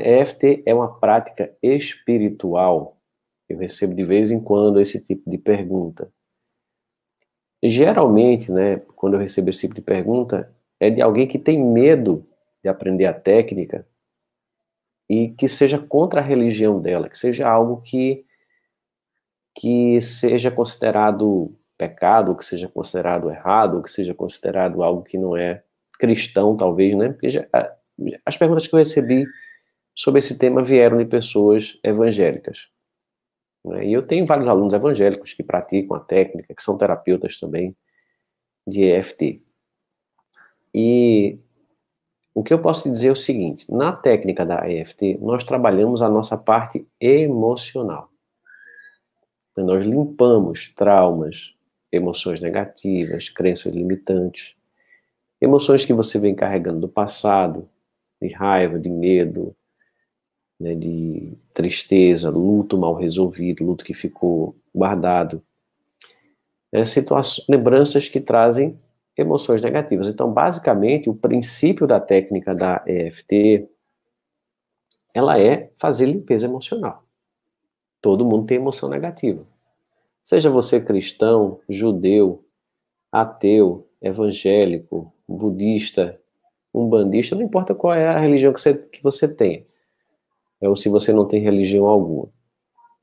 EFT é uma prática espiritual? Eu recebo de vez em quando esse tipo de pergunta. Geralmente, né, quando eu recebo esse tipo de pergunta, é de alguém que tem medo de aprender a técnica e que seja contra a religião dela, que seja algo que que seja considerado pecado, que seja considerado errado, que seja considerado algo que não é cristão, talvez, né? Porque já, as perguntas que eu recebi sobre esse tema vieram de pessoas evangélicas. Né? E eu tenho vários alunos evangélicos que praticam a técnica, que são terapeutas também de EFT. E o que eu posso te dizer é o seguinte: na técnica da EFT, nós trabalhamos a nossa parte emocional. nós limpamos traumas, emoções negativas, crenças limitantes, emoções que você vem carregando do passado, de raiva, de medo, né, de tristeza, luto mal resolvido, luto que ficou guardado. É, lembranças que trazem emoções negativas. Então, basicamente, o princípio da técnica da EFT, ela é fazer limpeza emocional. Todo mundo tem emoção negativa. Seja você cristão, judeu, ateu, evangélico, budista, umbandista, não importa qual é a religião que você, que você tenha é ou se você não tem religião alguma,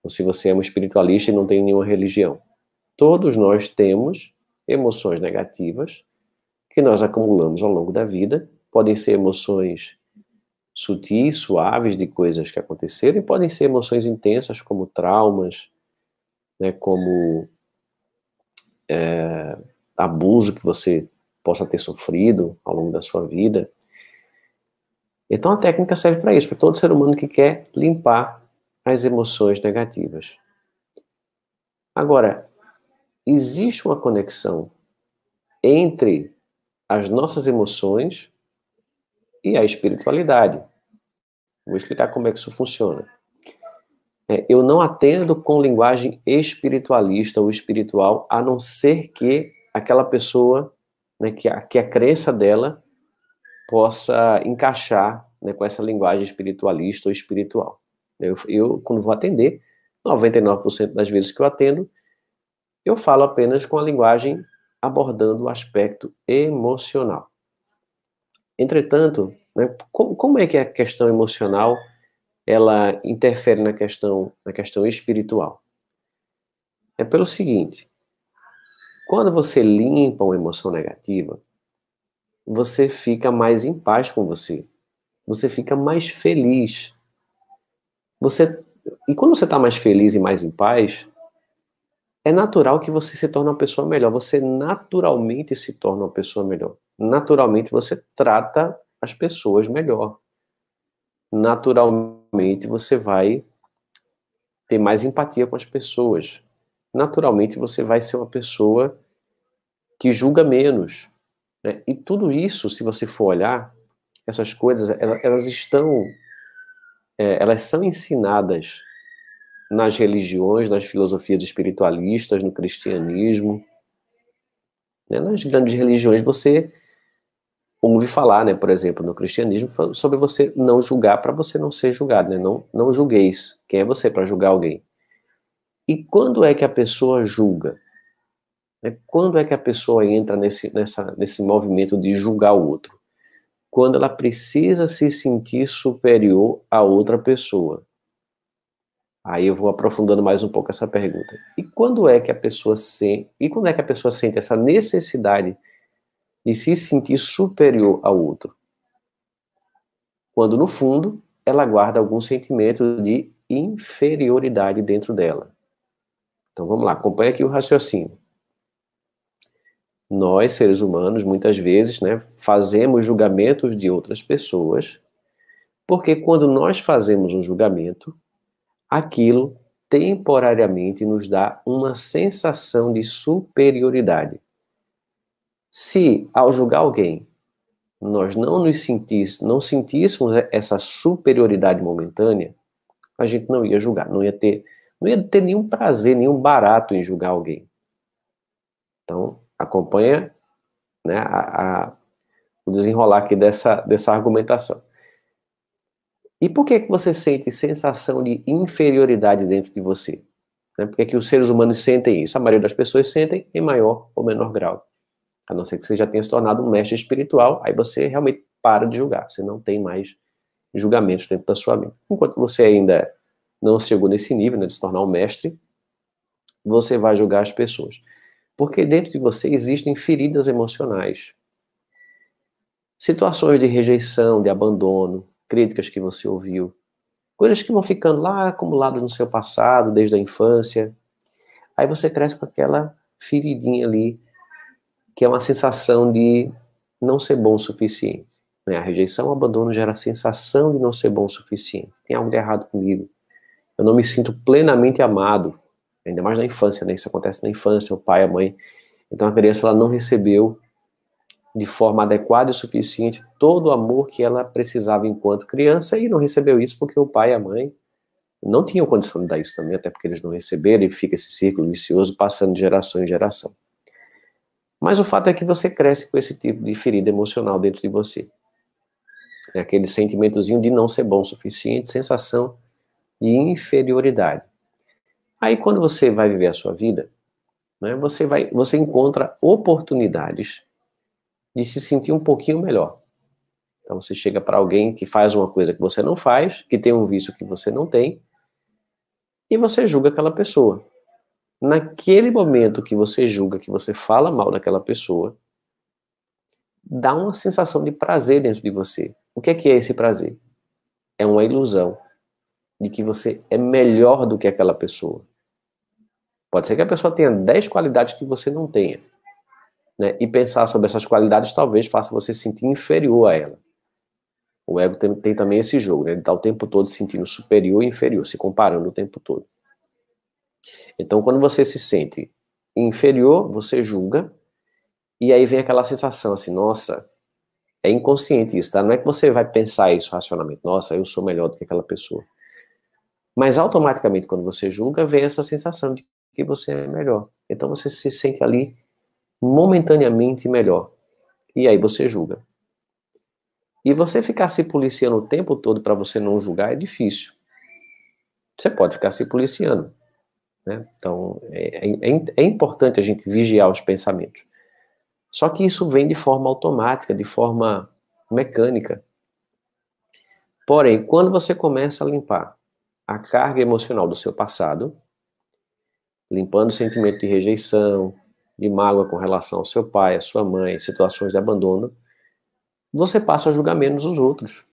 ou se você é um espiritualista e não tem nenhuma religião. Todos nós temos emoções negativas que nós acumulamos ao longo da vida, podem ser emoções sutis, suaves de coisas que aconteceram e podem ser emoções intensas como traumas, né, como é, abuso que você possa ter sofrido ao longo da sua vida, então a técnica serve para isso, para todo ser humano que quer limpar as emoções negativas. Agora, existe uma conexão entre as nossas emoções e a espiritualidade. Vou explicar como é que isso funciona. É, eu não atendo com linguagem espiritualista ou espiritual, a não ser que aquela pessoa, né, que, a, que a crença dela possa encaixar né, com essa linguagem espiritualista ou espiritual. Eu, eu, quando vou atender, 99% das vezes que eu atendo, eu falo apenas com a linguagem abordando o aspecto emocional. Entretanto, né, como, como, é que a questão emocional ela interfere na questão, na questão espiritual? É pelo seguinte: quando você limpa uma emoção negativa, você fica mais em paz com você. Você fica mais feliz. Você e quando você está mais feliz e mais em paz, é natural que você se torne uma pessoa melhor. Você naturalmente se torna uma pessoa melhor. Naturalmente você trata as pessoas melhor. Naturalmente você vai ter mais empatia com as pessoas. Naturalmente você vai ser uma pessoa que julga menos. Né? E tudo isso, se você for olhar, essas coisas, elas estão, é, elas são ensinadas nas religiões, nas filosofias espiritualistas, no cristianismo, né? nas grandes religiões você ouve falar, né, por exemplo, no cristianismo, sobre você não julgar para você não ser julgado, né? Não, não julgueis. Quem é você para julgar alguém? E quando é que a pessoa julga? Né? Quando é que a pessoa entra nesse, nessa, nesse movimento de julgar o outro? Quando ela precisa se sentir superior a outra pessoa. Aí eu vou aprofundando mais um pouco essa pergunta. E quando é que a pessoa e quando é que a pessoa sente essa necessidade de se sentir superior ao outro? Quando no fundo ela guarda algum sentimento de inferioridade dentro dela. Então vamos lá, acompanha aqui o raciocínio nós, seres humanos, muitas vezes, né, fazemos julgamentos de outras pessoas, porque quando nós fazemos um julgamento, aquilo temporariamente nos dá uma sensação de superioridade. Se ao julgar alguém nós não nos sentisse, não sentíssemos essa superioridade momentânea, a gente não ia julgar, não ia ter, não ia ter nenhum prazer, nenhum barato em julgar alguém. Então, acompanha né, a, a, o desenrolar aqui dessa, dessa argumentação. E por que, que você sente sensação de inferioridade dentro de você? Né? Por que, que os seres humanos sentem isso? A maioria das pessoas sentem em maior ou menor grau. A não ser que você já tenha se tornado um mestre espiritual, aí você realmente para de julgar, você não tem mais julgamentos dentro da sua mente. Enquanto você ainda é não chegou nesse nível né, de se tornar um mestre, você vai julgar as pessoas. Porque dentro de você existem feridas emocionais. Situações de rejeição, de abandono, críticas que você ouviu, coisas que vão ficando lá acumuladas no seu passado, desde a infância. Aí você cresce com aquela feridinha ali, que é uma sensação de não ser bom o suficiente. Né? A rejeição, o abandono gera a sensação de não ser bom o suficiente. Tem algo de errado comigo. Eu não me sinto plenamente amado ainda mais na infância, né? Isso acontece na infância, o pai, a mãe. Então a criança ela não recebeu de forma adequada e suficiente todo o amor que ela precisava enquanto criança e não recebeu isso porque o pai e a mãe não tinham condição de dar isso também, até porque eles não receberam e fica esse círculo vicioso passando de geração em geração. Mas o fato é que você cresce com esse tipo de ferida emocional dentro de você. É aquele sentimentozinho de não ser bom o suficiente, sensação de inferioridade. Aí quando você vai viver a sua vida, né, você, vai, você encontra oportunidades de se sentir um pouquinho melhor. Então você chega para alguém que faz uma coisa que você não faz, que tem um vício que você não tem, e você julga aquela pessoa. Naquele momento que você julga, que você fala mal daquela pessoa, dá uma sensação de prazer dentro de você. O que é que é esse prazer? É uma ilusão de que você é melhor do que aquela pessoa. Pode ser que a pessoa tenha 10 qualidades que você não tenha. Né? E pensar sobre essas qualidades talvez faça você se sentir inferior a ela. O ego tem, tem também esse jogo, né? Ele está o tempo todo se sentindo superior e inferior, se comparando o tempo todo. Então, quando você se sente inferior, você julga, e aí vem aquela sensação assim, nossa, é inconsciente isso, tá? Não é que você vai pensar isso racionalmente, nossa, eu sou melhor do que aquela pessoa. Mas automaticamente, quando você julga, vem essa sensação de que você é melhor. Então você se sente ali momentaneamente melhor. E aí você julga. E você ficar se policiando o tempo todo para você não julgar é difícil. Você pode ficar se policiando. Né? Então é, é, é, é importante a gente vigiar os pensamentos. Só que isso vem de forma automática, de forma mecânica. Porém, quando você começa a limpar a carga emocional do seu passado, limpando o sentimento de rejeição, de mágoa com relação ao seu pai, à sua mãe, situações de abandono, você passa a julgar menos os outros.